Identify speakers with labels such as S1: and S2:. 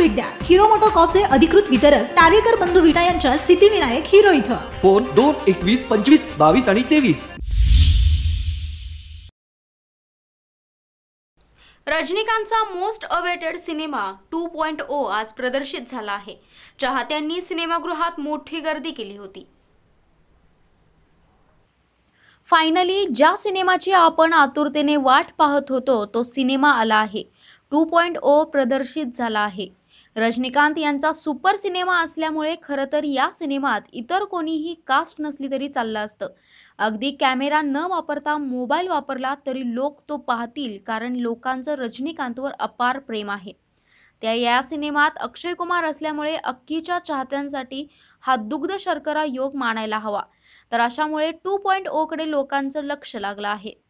S1: भेट द्या हिरो मोटोकॉपचे अधिकृत वितरक तारेकर
S2: बंधू विटा यांच्या सिद्धिविनायक हिरो इथं
S3: फोन दोन एकवीस पंचवीस बावीस आणि तेवीस
S4: रजनीकांतचा मोस्ट अवेटेड सिनेमा टू पॉइंट ओ आज प्रदर्शित झाला आहे चाहत्यांनी सिनेमागृहात मोठी गर्दी केली होती फायनली ज्या सिनेमाची आपण आतुरतेने वाट पाहत होतो तो सिनेमा आला आहे टू पॉइंट ओ प्रदर्शित झाला आहे रजनीकांत यांचा सुपर सिनेमा असल्यामुळे खरं तर या सिनेमात इतर कोणीही कास्ट नसली तरी चाललं असतं अगदी कॅमेरा न वापरता मोबाईल वापरला तरी लोक तो पाहतील कारण लोकांचं रजनीकांतवर अपार प्रेम आहे त्या या सिनेमात अक्षय कुमार असल्यामुळे अक्कीच्या चाहत्यांसाठी हा दुग्ध शर्करा योग मानायला हवा तर अशामुळे टू पॉईंट ओकडे लोकांचं लक्ष लागलं आहे